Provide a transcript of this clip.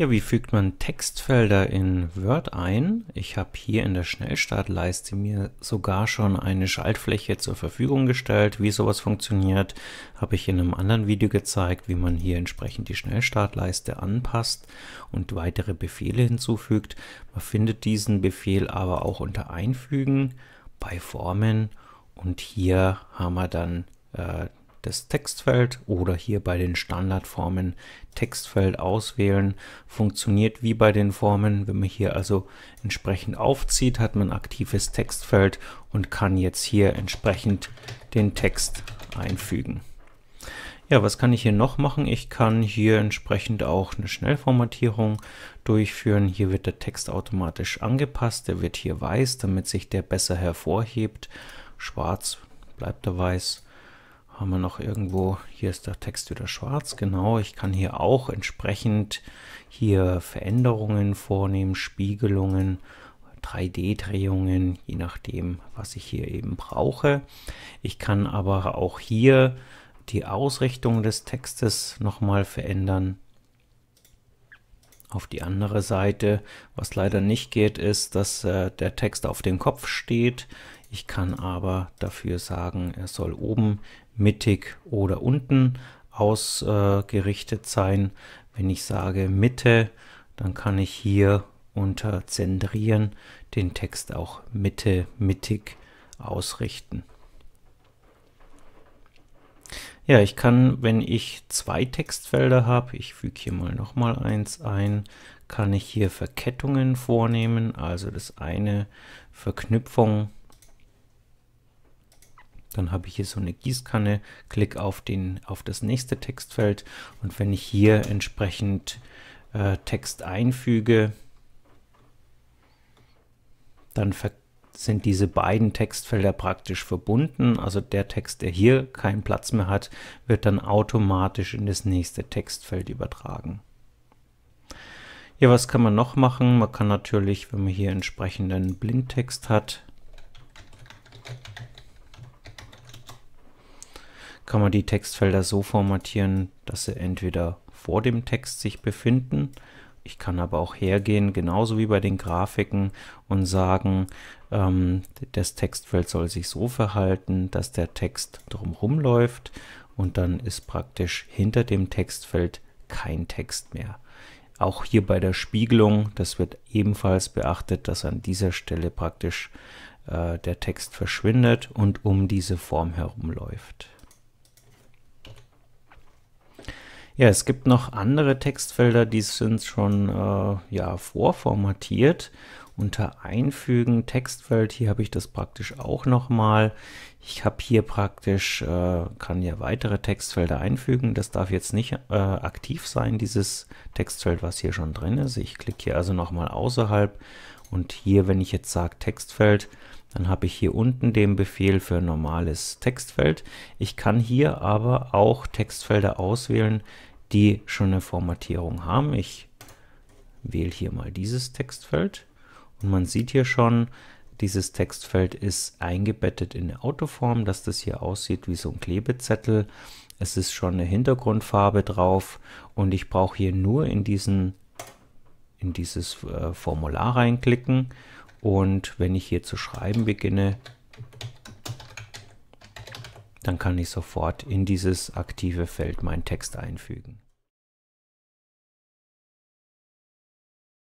Ja, wie fügt man Textfelder in Word ein? Ich habe hier in der Schnellstartleiste mir sogar schon eine Schaltfläche zur Verfügung gestellt. Wie sowas funktioniert, habe ich in einem anderen Video gezeigt, wie man hier entsprechend die Schnellstartleiste anpasst und weitere Befehle hinzufügt. Man findet diesen Befehl aber auch unter Einfügen bei Formen und hier haben wir dann äh, das Textfeld oder hier bei den Standardformen Textfeld auswählen. Funktioniert wie bei den Formen. Wenn man hier also entsprechend aufzieht, hat man aktives Textfeld und kann jetzt hier entsprechend den Text einfügen. Ja, was kann ich hier noch machen? Ich kann hier entsprechend auch eine Schnellformatierung durchführen. Hier wird der Text automatisch angepasst. Der wird hier weiß, damit sich der besser hervorhebt. Schwarz bleibt er weiß. Haben wir noch irgendwo, hier ist der Text wieder schwarz, genau. Ich kann hier auch entsprechend hier Veränderungen vornehmen, Spiegelungen, 3D-Drehungen, je nachdem, was ich hier eben brauche. Ich kann aber auch hier die Ausrichtung des Textes nochmal verändern auf die andere Seite. Was leider nicht geht, ist, dass äh, der Text auf dem Kopf steht. Ich kann aber dafür sagen, er soll oben, mittig oder unten ausgerichtet sein. Wenn ich sage Mitte, dann kann ich hier unter Zentrieren den Text auch Mitte, mittig ausrichten. Ja, ich kann, wenn ich zwei Textfelder habe, ich füge hier mal nochmal eins ein, kann ich hier Verkettungen vornehmen, also das eine Verknüpfung dann habe ich hier so eine Gießkanne, klicke auf, den, auf das nächste Textfeld und wenn ich hier entsprechend äh, Text einfüge, dann sind diese beiden Textfelder praktisch verbunden. Also der Text, der hier keinen Platz mehr hat, wird dann automatisch in das nächste Textfeld übertragen. Ja, was kann man noch machen? Man kann natürlich, wenn man hier entsprechenden Blindtext hat, kann man die Textfelder so formatieren, dass sie entweder vor dem Text sich befinden. Ich kann aber auch hergehen, genauso wie bei den Grafiken, und sagen, ähm, das Textfeld soll sich so verhalten, dass der Text drumherum läuft und dann ist praktisch hinter dem Textfeld kein Text mehr. Auch hier bei der Spiegelung, das wird ebenfalls beachtet, dass an dieser Stelle praktisch äh, der Text verschwindet und um diese Form herumläuft. Ja, es gibt noch andere Textfelder, die sind schon äh, ja, vorformatiert. Unter Einfügen Textfeld, hier habe ich das praktisch auch nochmal. Ich habe hier praktisch, äh, kann ja weitere Textfelder einfügen. Das darf jetzt nicht äh, aktiv sein, dieses Textfeld, was hier schon drin ist. Ich klicke hier also nochmal außerhalb und hier, wenn ich jetzt sage Textfeld, dann habe ich hier unten den Befehl für normales Textfeld. Ich kann hier aber auch Textfelder auswählen, die schon eine Formatierung haben. Ich wähle hier mal dieses Textfeld und man sieht hier schon, dieses Textfeld ist eingebettet in eine Autoform, dass das hier aussieht wie so ein Klebezettel. Es ist schon eine Hintergrundfarbe drauf und ich brauche hier nur in, diesen, in dieses äh, Formular reinklicken. Und wenn ich hier zu schreiben beginne, dann kann ich sofort in dieses aktive Feld meinen Text einfügen.